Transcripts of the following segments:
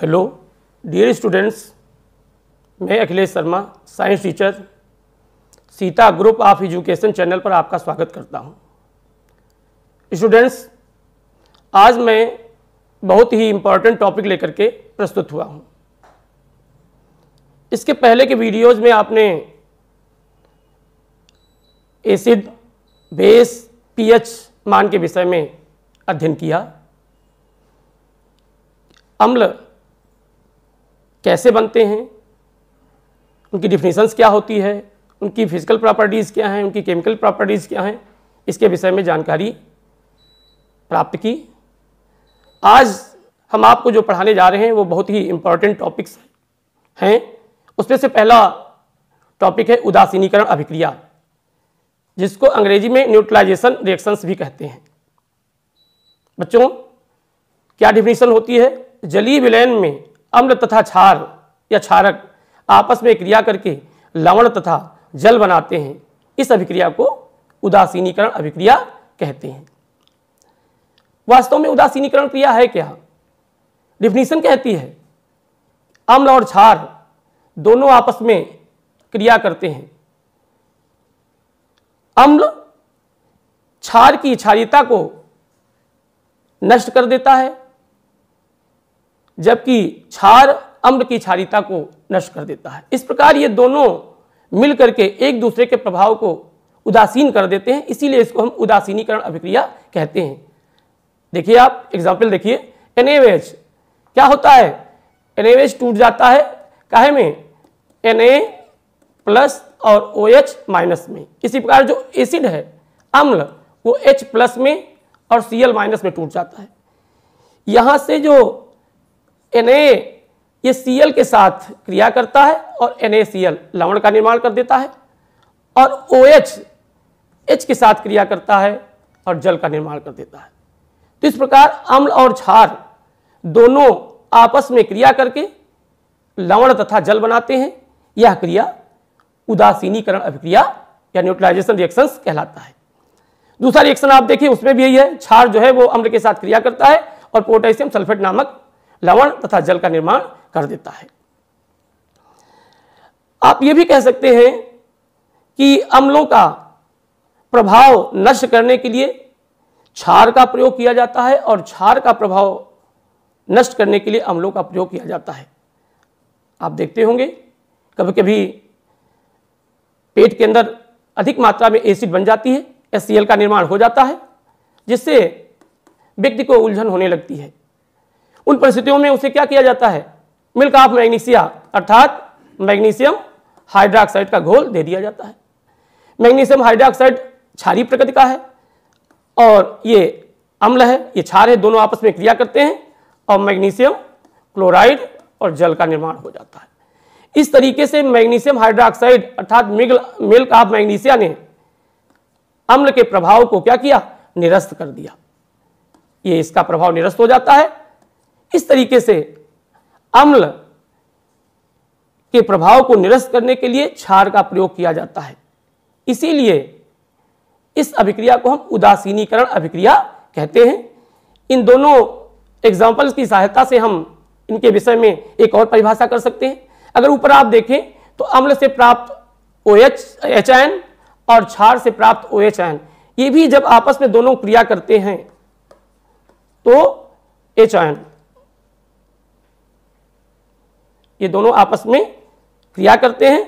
hello dear students मैं Akhilesh Sharma science teacher Sita group of education channel पर आपका स्वागत करता हूं स्टूडेंट्स आज मैं बहुत ही इम्पॉर्टेंट टॉपिक लेकर के प्रस्तुत हुआ हूं इसके पहले के वीडियोस में आपने एसिड बेस पीएच मान के विषय में अध्ययन किया अम्ल कैसे बनते हैं उनकी डिफिनीसन्स क्या होती है उनकी फिजिकल प्रॉपर्टीज़ क्या हैं उनकी केमिकल प्रॉपर्टीज़ क्या हैं इसके विषय में जानकारी प्राप्त की आज हम आपको जो पढ़ाने जा रहे हैं वो बहुत ही इम्पॉर्टेंट टॉपिक्स हैं उसमें से पहला टॉपिक है उदासीनीकरण अभिक्रिया जिसको अंग्रेजी में न्यूट्रलाइजेशन रिएक्शंस भी कहते हैं बच्चों क्या डिफिनीसन होती है जलीय विलयन में अम्ल तथा क्षार या क्षारक आपस में क्रिया करके लवण तथा जल बनाते हैं इस अभिक्रिया को उदासीनीकरण अभिक्रिया कहते हैं वास्तव में उदासीनीकरण क्रिया है क्या डिफिनीशन कहती है अम्ल और क्षार दोनों आपस में क्रिया करते हैं अम्ल क्षार की क्षारियता को नष्ट कर देता है जबकि क्षार अम्ल की क्षारिता को नष्ट कर देता है इस प्रकार ये दोनों मिल करके एक दूसरे के प्रभाव को उदासीन कर देते हैं इसीलिए इसको हम उदासीनीकरण अभिक्रिया कहते हैं देखिए आप एग्जाम्पल देखिए एनएवेज क्या होता है एनएवेज टूट जाता है काहे में एन प्लस और ओ एच माइनस में इसी प्रकार जो एसिड है अम्ल वो एच प्लस में और सी एल माइनस में टूट जाता है यहाँ से जो एन ये सी के साथ क्रिया करता है और एन लवण का निर्माण कर देता है और ओ OH, एच के साथ क्रिया करता है और जल का निर्माण कर देता है तो इस प्रकार अम्ल और क्षार दोनों आपस में क्रिया करके लवण तथा जल बनाते हैं यह क्रिया उदासीनीकरण अभिक्रिया या न्यूट्रलाइजेशन रिएक्शंस कहलाता है दूसरा रिएक्शन आप देखिए उसमें भी यही है क्षार जो है वो अम्ल के साथ क्रिया करता है और पोटेशियम सल्फेट नामक लवण तथा जल का निर्माण कर देता है आप ये भी कह सकते हैं कि अम्लों का प्रभाव नष्ट करने के लिए क्षार का प्रयोग किया जाता है और क्षार का प्रभाव नष्ट करने के लिए अम्लों का प्रयोग किया जाता है आप देखते होंगे कभी कभी पेट के अंदर अधिक मात्रा में एसिड बन जाती है एस का निर्माण हो जाता है जिससे व्यक्ति को उलझन होने लगती है उन परिस्थितियों में उसे क्या किया जाता है मिल्क ऑफ मैग्नीशिया अर्थात मैग्नीशियम हाइड्रोक्साइड का घोल दे दिया जाता है मैग्नीशियम हाइड्रोक्साइड क्षारी प्रकृति का है और ये अम्ल है ये क्षार है दोनों आपस में क्रिया करते हैं और मैग्नीशियम क्लोराइड और जल का निर्माण हो जाता है इस तरीके से मैग्नीशियम हाइड्रोक्साइड अर्थात मिल्क ऑफ मैग्नीशिया ने अम्ल के प्रभाव को क्या किया निरस्त कर दिया ये इसका प्रभाव निरस्त हो जाता है इस तरीके से अम्ल के प्रभाव को निरस्त करने के लिए क्षार का प्रयोग किया जाता है इसीलिए इस अभिक्रिया को हम उदासीनीकरण अभिक्रिया कहते हैं इन दोनों एग्जाम्पल्स की सहायता से हम इनके विषय में एक और परिभाषा कर सकते हैं अगर ऊपर आप देखें तो अम्ल से प्राप्त ओ एच एच और क्षार से प्राप्त ओ एच एन ये भी जब आपस में दोनों क्रिया करते हैं तो एच आयन ये दोनों आपस में क्रिया करते हैं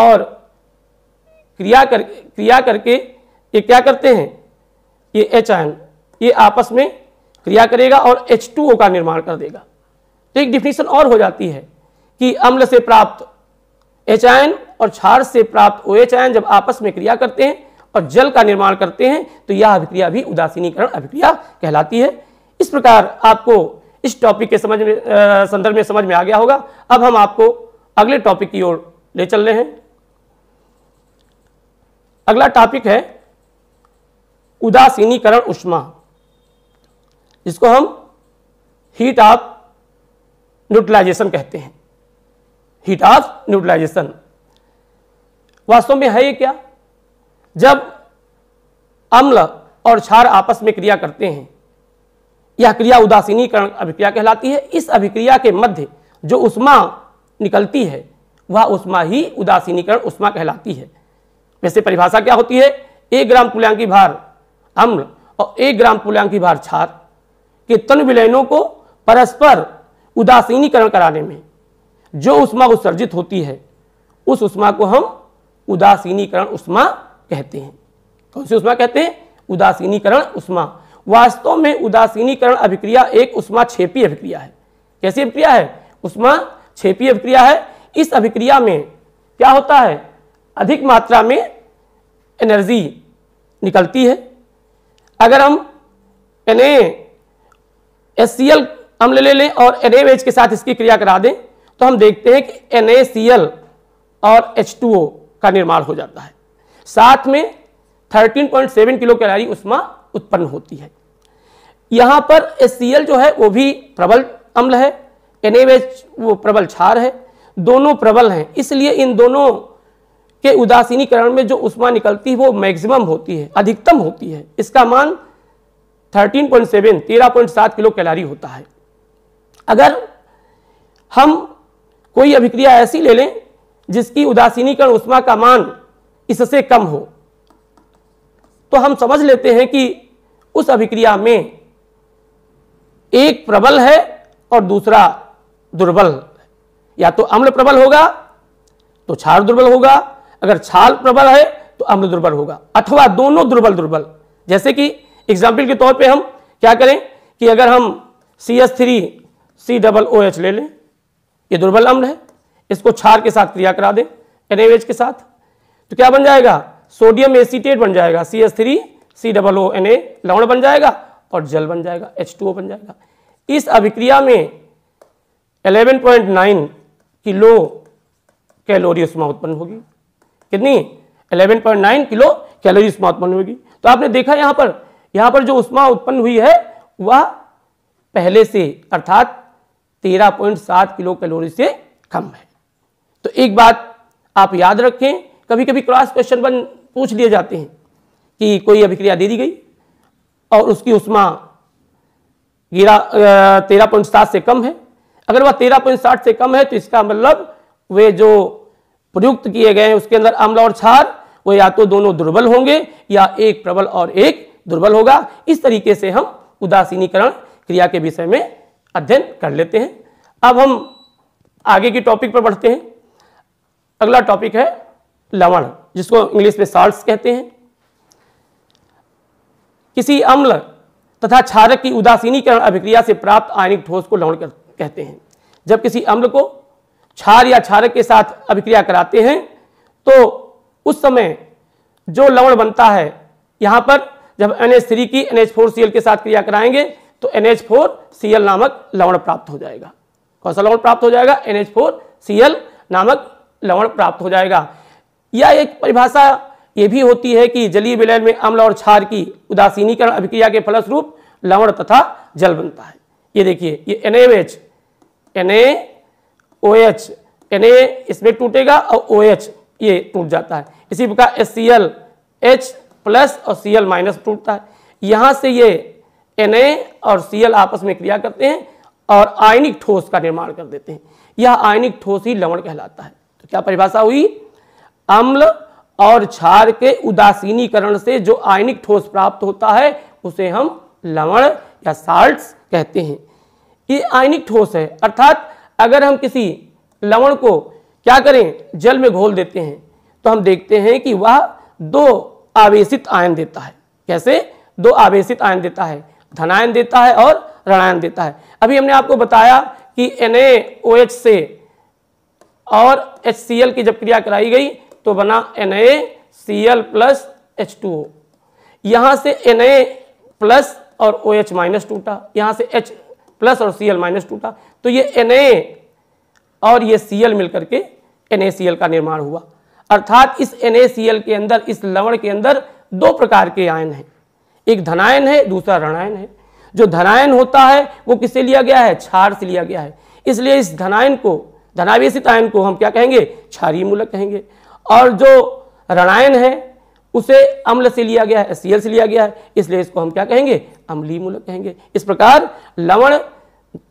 और क्रिया कर क्रिया करके ये क्या करते हैं ये एच आयन ये आपस में क्रिया करेगा और एच टू ओ का निर्माण कर देगा तो एक डिफिनीशन और हो जाती है कि अम्ल से प्राप्त एच आयन और क्षार से प्राप्त ओ एच आयन जब आपस में क्रिया करते हैं और जल का निर्माण करते हैं तो यह अभिक्रिया भी उदासीनीकरण अभिक्रिया कहलाती है इस प्रकार आपको इस टॉपिक के समझ में संदर्भ में समझ में आ गया होगा अब हम आपको अगले टॉपिक की ओर ले चल रहे हैं अगला टॉपिक है उदासीनीकरण उष्मा जिसको हम हीट ऑफ न्यूट्रलाइजेशन कहते हैं हीट ऑफ न्यूट्रलाइजेशन वास्तव में है ये क्या जब अम्ल और क्षार आपस में क्रिया करते हैं यह क्रिया उदासीनीकरण अभिक्रिया कहलाती है इस अभिक्रिया के मध्य जो उष्मा निकलती है वह उष्मा ही उदासीनीकरण उष्मा कहलाती है वैसे परिभाषा क्या होती है एक ग्राम पुल्यांकी भार अम्ल और एक ग्राम पुल्यांकी भार छार के तन विलयनों को परस्पर उदासीनीकरण कराने में जो उष्मा उत्सर्जित होती है उस उष्मा को हम उदासीनीकरण उष्मा कहते हैं कौन सी उष्मा कहते हैं उदासीनीकरण उष्मा वास्तव में उदासीनीकरण अभिक्रिया एक उष्मा छेपी अभिक्रिया है कैसी अभिक्रिया है उष्मा छेपी अभिक्रिया है इस अभिक्रिया में क्या होता है अधिक मात्रा में एनर्जी निकलती है अगर हम एन एस सी एल हम ले लें और एन एच के साथ इसकी क्रिया करा दें तो हम देखते हैं कि एन और एच का निर्माण हो जाता है साथ में 13.7 किलो कैलोरी उष्मा उत्पन्न होती है यहाँ पर एस जो है वो भी प्रबल अम्ल है एन वो प्रबल क्षार है दोनों प्रबल हैं इसलिए इन दोनों के उदासीनीकरण में जो उष्मा निकलती है वो मैक्सिमम होती है अधिकतम होती है इसका मान 13.7 13.7 किलो कैलोरी होता है अगर हम कोई अभिक्रिया ऐसी ले लें जिसकी उदासीनीकरण उष्मा का मान इससे कम हो तो हम समझ लेते हैं कि उस अभिक्रिया में एक प्रबल है और दूसरा दुर्बल या तो अम्ल प्रबल होगा तो छाल दुर्बल होगा अगर छाल प्रबल है तो अम्ल दुर्बल होगा अथवा दोनों दुर्बल दुर्बल जैसे कि एग्जाम्पल के तौर पे हम क्या करें कि अगर हम C S three C double O H ले लें ये दुर्बल अम्ल है इसको छार के साथ क्रिया करा दें एन के साथ तो क्या बन जाएगा सोडियम एसीटेट बन जाएगा C S three C double O N A लवण बन जाएगा और जल बन जाएगा H2O बन जाएगा इस अभिक्रिया में 11.9 किलो कैलोरी उष्मा उत्पन्न होगी कितनी 11.9 किलो कैलोरी उष्मा उत्पन्न होगी तो आपने देखा यहां पर यहां पर जो उष्मा उत्पन्न हुई है वह पहले से अर्थात 13.7 किलो कैलोरी से कम है तो एक बात आप याद रखें कभी कभी क्रॉस क्वेश्चन बन पूछ लिए जाते हैं कि कोई अभिक्रिया दे दी गई और उसकी उष्मा गिरा तेरह पॉइंट सात से कम है अगर वह तेरह पॉइंट साठ से कम है तो इसका मतलब वे जो प्रयुक्त किए गए हैं उसके अंदर अम्ल और क्षार वो या तो दोनों दुर्बल होंगे या एक प्रबल और एक दुर्बल होगा इस तरीके से हम उदासीनीकरण क्रिया के विषय में अध्ययन कर लेते हैं अब हम आगे की टॉपिक पर बढ़ते हैं अगला टॉपिक है लवण जिसको इंग्लिश में साल्ट कहते हैं किसी अम्ल तथा क्षारक की उदासीनीकरण अभिक्रिया से प्राप्त आयनिक ठोस को लवण कहते हैं जब किसी अम्ल को क्षार या क्षारक के साथ अभिक्रिया कराते हैं तो उस समय जो लवण बनता है यहाँ पर जब एन एच थ्री की N H four C L के साथ क्रिया कराएंगे तो N H four C L नामक लवण प्राप्त हो जाएगा कौन सा लवण प्राप्त हो जाएगा N H four C L नामक लवण प्राप्त हो जाएगा यह एक परिभाषा ये भी होती है कि जलीय विलयन में अम्ल और क्षार की उदासीनीकरण अभिक्रिया के फलस्वरूप लवण तथा जल बनता है ये देखिए ये N H N H N इसमें टूटेगा और ओ एच ये टूट जाता है इसी प्रकार S C L H plus और सी एल माइनस टूटता है यहाँ से ये एन और सी एल आपस में क्रिया करते हैं और आयनिक ठोस का निर्माण कर देते हैं यह आयनिक ठोस ही लवण कहलाता है तो क्या परिभाषा हुई अम्ल और क्षार के उदासीनीकरण से जो आयनिक ठोस प्राप्त होता है उसे हम लवण या साल्ट्स कहते हैं ये आयनिक ठोस है अर्थात अगर हम किसी लवण को क्या करें जल में घोल देते हैं तो हम देखते हैं कि वह दो आवेशित आयन देता है कैसे दो आवेशित आयन देता है धनायन देता है और ऋणायन देता है अभी हमने आपको बताया कि एन से और एच की जब क्रिया कराई गई तो बना N A C L plus H two O यहाँ से एन ए प्लस और ओ एच माइनस टूटा यहाँ से एच प्लस और सी एल माइनस टूटा तो ये एन ए और ये सी एल मिलकर के एन ए सी एल का निर्माण हुआ अर्थात इस एन ए सी एल के अंदर इस लवण के अंदर दो प्रकार के आयन हैं एक धनायन है दूसरा ऋणायन है जो धनायन होता है वो किससे लिया गया है क्षार से लिया गया है इसलिए इस धनायन को धनावेशित आयन को हम क्या कहेंगे क्षारीय मूलक कहेंगे और जो रणायन है उसे अम्ल से लिया गया है सीएल से लिया गया है इसलिए इसको हम क्या कहेंगे अम्ली मूलक कहेंगे इस प्रकार लवण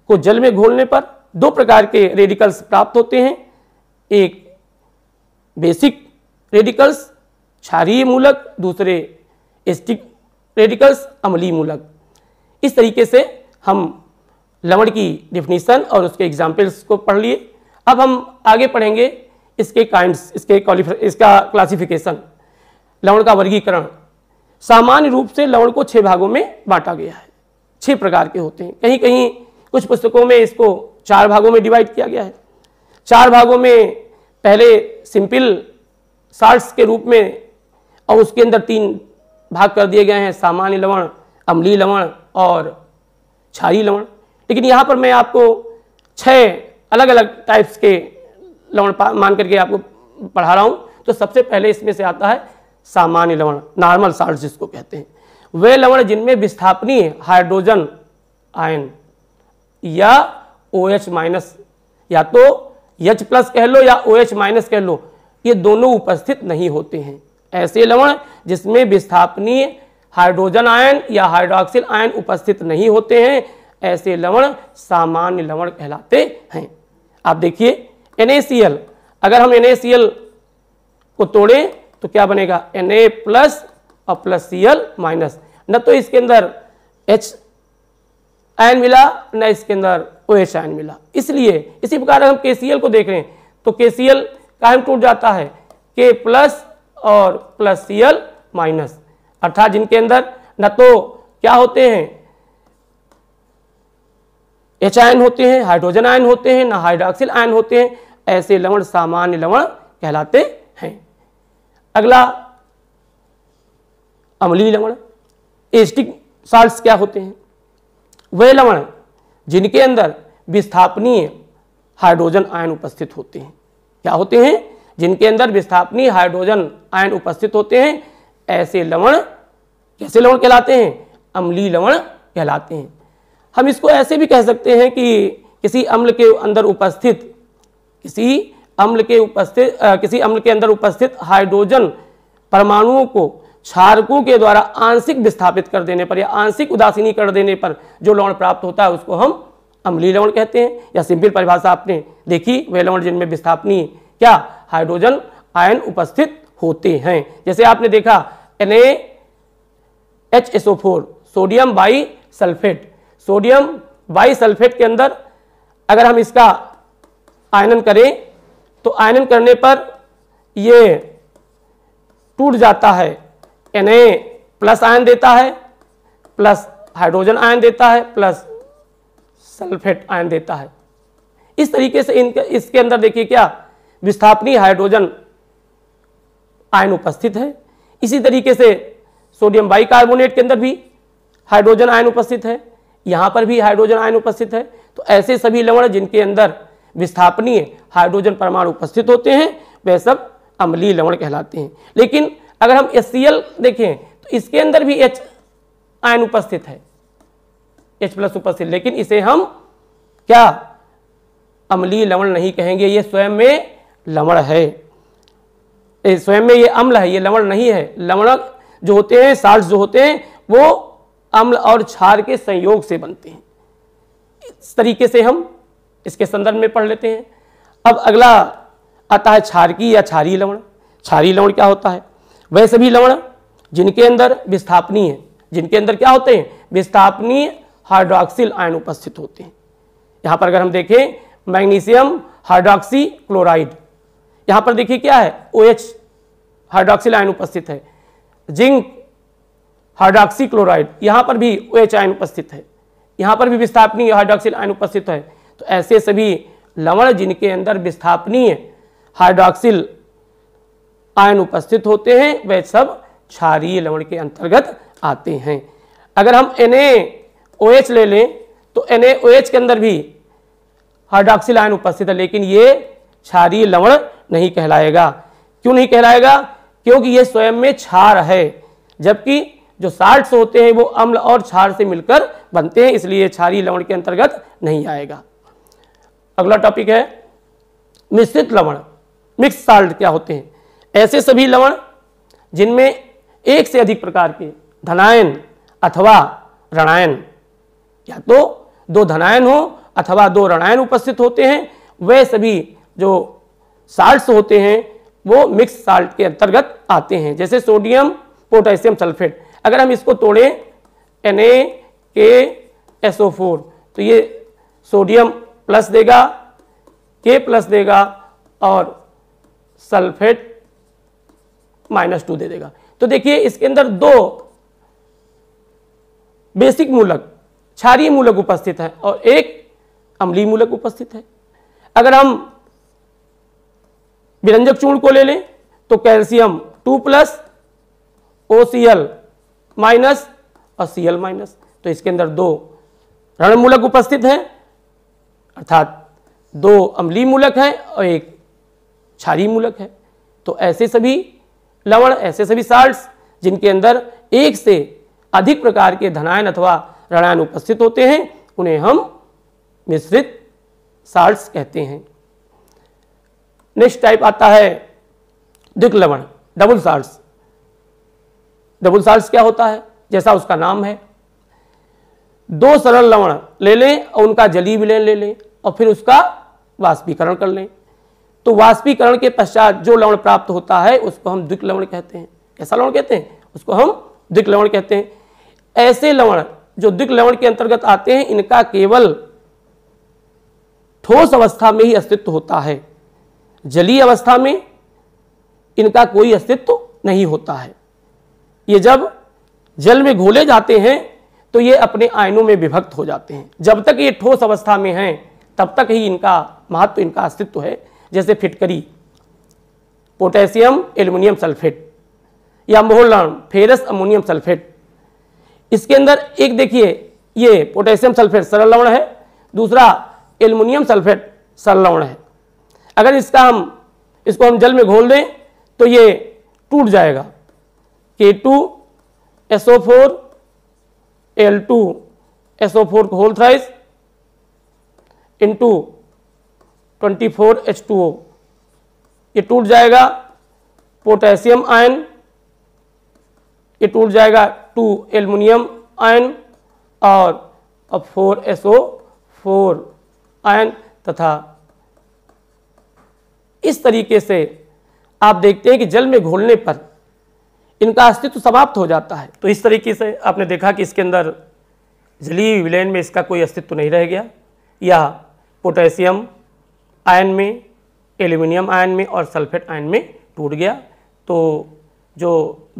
को जल में घोलने पर दो प्रकार के रेडिकल्स प्राप्त होते हैं एक बेसिक रेडिकल्स क्षारीय मूलक दूसरे एस्टिक रेडिकल्स अम्ली मूलक इस तरीके से हम लवण की डिफिनीसन और उसके एग्जाम्पल्स को पढ़ लिए अब हम आगे पढ़ेंगे इसके काइंड्स इसके इसका क्लासिफिकेशन लवण का वर्गीकरण सामान्य रूप से लवण को छः भागों में बांटा गया है छः प्रकार के होते हैं कहीं कहीं कुछ पुस्तकों में इसको चार भागों में डिवाइड किया गया है चार भागों में पहले सिंपल साल्ट्स के रूप में और उसके अंदर तीन भाग कर दिए गए हैं सामान्य लवण अमली लवण और छारी लवण लेकिन यहाँ पर मैं आपको छः अलग अलग टाइप्स के लवण मान करके आपको पढ़ा रहा हूँ तो सबसे पहले इसमें से आता है सामान्य लवण नॉर्मल साल्ट जिसको कहते हैं वे लवण जिनमें विस्थापनीय हाइड्रोजन आयन या ओ OH माइनस या तो एच प्लस कह लो या ओ OH माइनस कह लो ये दोनों उपस्थित नहीं होते हैं ऐसे लवण जिसमें विस्थापनीय हाइड्रोजन आयन या हाइड्रोक्सिल आयन उपस्थित नहीं होते हैं ऐसे लवण सामान्य लवण कहलाते हैं आप देखिए एन अगर हम एन को तोड़े तो क्या बनेगा एन ए प्लस और प्लस सी एल माइनस न तो इसके अंदर एच आयन मिला न इसके अंदर ओ एच आयन मिला इसलिए इसी प्रकार हम के सी एल को देख रहे हैं तो के सी एल कायम टूट जाता है के प्लस और प्लस सी एल माइनस अर्थात जिनके अंदर न तो क्या होते हैं एच आयन होते हैं हाइड्रोजन आयन होते हैं ना हाइड्रोक्सिल आयन होते हैं ऐसे लवण सामान्य लवण कहलाते हैं अगला अम्लीय लवण एस्टिक साल्ट क्या होते हैं वे लवण जिनके अंदर विस्थापनीय हाइड्रोजन आयन उपस्थित होते हैं क्या होते हैं जिनके अंदर विस्थापनीय हाइड्रोजन आयन उपस्थित होते हैं ऐसे लवण कैसे लवण कहलाते हैं अम्लीय लवण कहलाते हैं हम इसको ऐसे भी कह सकते हैं कि किसी अम्ल के अंदर उपस्थित किसी अम्ल के उपस्थित किसी अम्ल के अंदर उपस्थित हाइड्रोजन परमाणुओं को क्षारकों के द्वारा आंशिक विस्थापित कर देने पर या आंशिक उदासीनी कर देने पर जो लवण प्राप्त होता है उसको हम अम्लीय लवण कहते हैं या सिंपल परिभाषा आपने देखी वे लवण जिनमें विस्थापनी क्या हाइड्रोजन आयन उपस्थित होते हैं जैसे आपने देखा N H O four sodium bisulphate sodium bisulphate के अंदर अगर हम इसका आयनन करें तो आयनन करने पर ये टूट जाता है एन ए प्लस आयन देता है प्लस हाइड्रोजन आयन देता है प्लस सल्फेट आयन देता है इस तरीके से इनके इसके अंदर देखिए क्या विस्थापनी हाइड्रोजन आयन उपस्थित है इसी तरीके से सोडियम बाइकार्बोनेट के अंदर भी हाइड्रोजन आयन उपस्थित है यहाँ पर भी हाइड्रोजन आयन उपस्थित है तो ऐसे सभी लवण जिनके अंदर विस्थापनीय हाइड्रोजन परमाणु उपस्थित होते हैं वह सब अम्लीय लवण कहलाते हैं लेकिन अगर हम एस देखें तो इसके अंदर भी एच आयन उपस्थित है एच प्लस उपस्थित लेकिन इसे हम क्या अम्लीय लवण नहीं कहेंगे ये स्वयं में लवण है स्वयं में ये अम्ल है ये लवण नहीं है लवण जो होते हैं साल्ट जो होते हैं वो अम्ल और क्षार के संयोग से बनते हैं इस तरीके से हम इसके संदर्भ में पढ़ लेते हैं अब अगला आता है छारकी या छारी लवण छारी लवण क्या होता है वह सभी लवण जिनके अंदर विस्थापनीय जिनके अंदर क्या होते हैं विस्थापनीय हाइड्रोक्सिल आयन उपस्थित होते हैं यहां पर अगर हम देखें मैग्नीशियम हाइड्रोक्सी क्लोराइड यहां पर देखिए क्या है ओ OH हाइड्रोक्सिल आयन उपस्थित है जिंक हाइड्रोक्सी क्लोराइड यहां पर भी ओ OH आयन उपस्थित है यहां पर भी विस्थापनीय हाइड्रोक्सिल आयन उपस्थित है तो ऐसे सभी लवण जिनके अंदर विस्थापनीय हाइड्रोक्सिल आयन उपस्थित होते हैं वे सब क्षारीय लवण के अंतर्गत आते हैं अगर हम एन ले लें तो एन एच के अंदर भी हाइड्रोक्सिल आयन उपस्थित है लेकिन ये क्षारीय लवण नहीं कहलाएगा क्यों नहीं कहलाएगा क्योंकि ये स्वयं में क्षार है जबकि जो साल्ट्स होते हैं वो अम्ल और क्षार से मिलकर बनते हैं इसलिए क्षारीय लवण के अंतर्गत नहीं आएगा अगला टॉपिक है मिश्रित लवण मिक्स साल्ट क्या होते हैं ऐसे सभी लवण जिनमें एक से अधिक प्रकार के धनायन अथवा रणायन या तो दो धनायन हो अथवा दो रणायन उपस्थित होते हैं वे सभी जो साल्ट होते हैं वो मिक्स साल्ट के अंतर्गत आते हैं जैसे सोडियम पोटेशियम सल्फेट अगर हम इसको तोड़ें एन ए के एस ओ फोर तो ये सोडियम प्लस देगा के प्लस देगा और सल्फेट माइनस टू दे देगा तो देखिए इसके अंदर दो बेसिक मूलक क्षारीय मूलक उपस्थित है और एक अम्लीय मूलक उपस्थित है अगर हम विरंजक चूर्ण को ले लें तो calcium two plus O C L minus और सी एल माइनस तो इसके अंदर दो रणमूलक उपस्थित हैं अर्थात दो अम्लीय मूलक हैं और एक क्षारीय मूलक है तो ऐसे सभी लवण ऐसे सभी साल्ट्स जिनके अंदर एक से अधिक प्रकार के धनायन अथवा रणायन उपस्थित होते हैं उन्हें हम मिश्रित साल्ट्स कहते हैं नेक्स्ट टाइप आता है द्विक लवण डबल साल्ट्स डबल साल्ट्स क्या होता है जैसा उसका नाम है दो सरल लवण ले लें और उनका जलीय विलयन ले लें और फिर उसका वाष्पीकरण कर लें तो वाष्पीकरण के पश्चात जो लवण प्राप्त होता है उसको हम द्विक लवण कहते हैं कैसा लवण कहते हैं उसको हम द्विक लवण कहते हैं ऐसे लवण जो द्विक लवण के अंतर्गत आते हैं इनका केवल ठोस अवस्था में ही अस्तित्व होता है जलीय अवस्था में इनका कोई अस्तित्व नहीं होता है ये जब जल में घोले जाते हैं तो ये अपने आयनों में विभक्त हो जाते हैं जब तक ये ठोस अवस्था में हैं तब तक ही इनका महत्व तो इनका अस्तित्व है जैसे फिटकरी पोटेशियम एल्यूमिनियम सल्फेट या मोहलान फेरस अमोनियम सल्फेट इसके अंदर एक देखिए ये पोटेशियम सल्फेट सरल लवण है दूसरा एल्युमिनियम सल्फेट सरल लवण है अगर इसका हम इसको हम जल में घोल दें तो ये टूट जाएगा K two S O four L two S O four whole thrice into twenty four H two O ये टूट जाएगा पोटेशियम आयन ये टूट जाएगा टू एल्यूमिनियम आयन और अब फोर एस ओ फोर आयन तथा इस तरीके से आप देखते हैं कि जल में घोलने पर इनका अस्तित्व समाप्त हो जाता है तो इस तरीके से आपने देखा कि इसके अंदर जलीय विलयन में इसका कोई अस्तित्व नहीं रह गया या पोटेशियम आयन में एल्यूमिनियम आयन में और सल्फेट आयन में टूट गया तो जो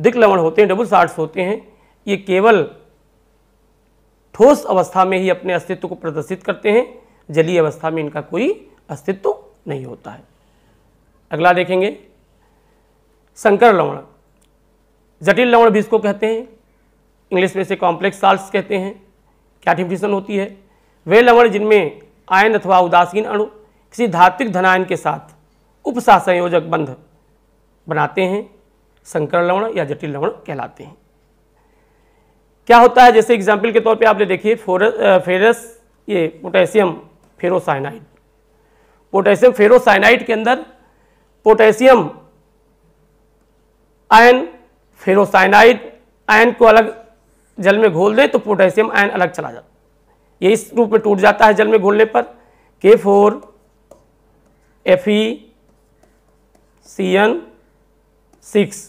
दिक लवण होते हैं डबल साल्ट्स होते हैं ये केवल ठोस अवस्था में ही अपने अस्तित्व को प्रदर्शित करते हैं जलीय अवस्था में इनका कोई अस्तित्व नहीं होता है अगला देखेंगे संकर लवण जटिल लवण भी इसको कहते हैं इंग्लिश में से कॉम्प्लेक्स साल्ट कहते हैं क्या डिफिशन होती है वे लवण जिनमें आयन अथवा उदासीन अणु किसी धात्विक धनायन के साथ संयोजक बंध बनाते हैं संकर लवण या जटिल लवण कहलाते हैं क्या होता है जैसे एग्जाम्पल के तौर पे आपने देखिए फेरस ये पोटेशियम फेरोसाइनाइड पोटेशियम फेरोसाइनाइड के अंदर पोटेशियम आयन फेरोसाइनाइड आयन को अलग जल में घोल दें तो पोटेशियम आयन अलग चला जाता ये इस रूप में टूट जाता है जल में घुलने पर K four F E C N six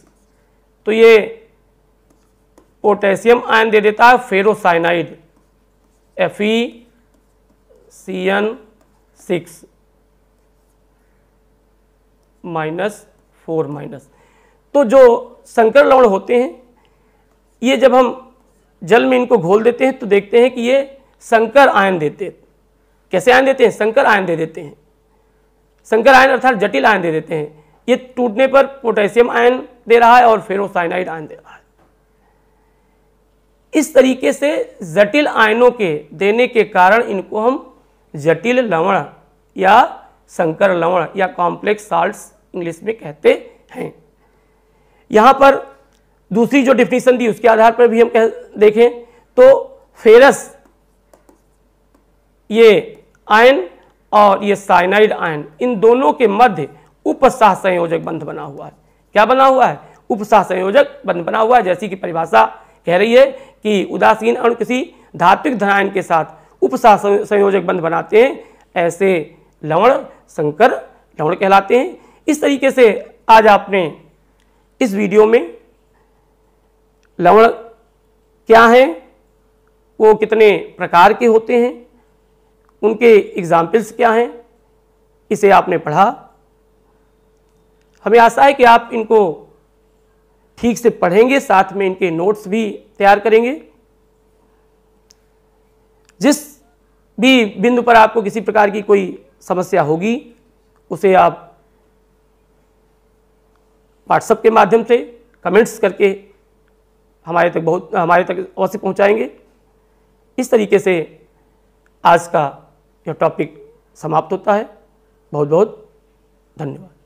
तो ये पोटेशियम आयन दे देता है ferrocyanide F E C N six minus four minus तो जो संकर लवण होते हैं ये जब हम जल में इनको घोल देते हैं तो देखते हैं कि ये संकर आयन देते कैसे आयन देते हैं संकर आयन दे देते हैं संकर आयन अर्थात जटिल आयन दे देते हैं ये टूटने पर पोटेशियम आयन दे रहा है और फेरोसाइनाइड आयन दे रहा है इस तरीके से जटिल आयनों के देने के कारण इनको हम जटिल लवण या संकर लवण या कॉम्प्लेक्स साल्ट्स इंग्लिश में कहते हैं यहां पर दूसरी जो डिफिनीशन दी उसके आधार पर भी हम कह देखें तो फेरस ये आयन और ये साइनाइड आयन इन दोनों के मध्य उपसाह संयोजक बंध बना हुआ है क्या बना हुआ है उपसाह संयोजक बंध बना हुआ है जैसी कि परिभाषा कह रही है कि उदासीन अणु किसी धात्विक धनायन के साथ उपसाह संयोजक बंध बनाते हैं ऐसे लवण संकर लवण कहलाते हैं इस तरीके से आज आपने इस वीडियो में लवण क्या हैं वो कितने प्रकार के होते हैं उनके एग्ज़ाम्पल्स क्या हैं इसे आपने पढ़ा हमें आशा है कि आप इनको ठीक से पढ़ेंगे साथ में इनके नोट्स भी तैयार करेंगे जिस भी बिंदु पर आपको किसी प्रकार की कोई समस्या होगी उसे आप व्हाट्सएप के माध्यम से कमेंट्स करके हमारे तक बहुत हमारे तक अवश्य पहुंचाएंगे इस तरीके से आज का यह टॉपिक समाप्त होता है बहुत बहुत धन्यवाद